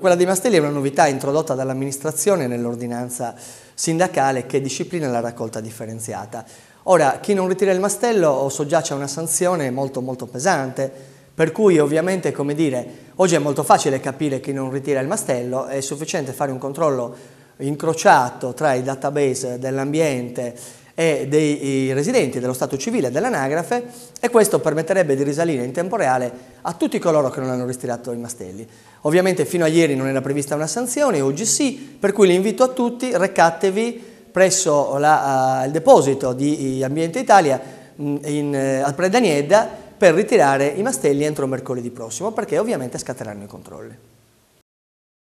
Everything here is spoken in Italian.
Quella dei mastelli è una novità introdotta dall'amministrazione nell'ordinanza sindacale che disciplina la raccolta differenziata. Ora, chi non ritira il mastello soggiace a una sanzione molto molto pesante, per cui ovviamente, come dire, oggi è molto facile capire chi non ritira il mastello, è sufficiente fare un controllo incrociato tra i database dell'ambiente e dei residenti dello stato civile e dell'anagrafe e questo permetterebbe di risalire in tempo reale a tutti coloro che non hanno ristirato i mastelli. Ovviamente fino a ieri non era prevista una sanzione, oggi sì, per cui l'invito a tutti, recatevi presso la, uh, il deposito di Ambiente Italia mh, in, uh, al Predanieda per ritirare i mastelli entro mercoledì prossimo perché ovviamente scatteranno i controlli.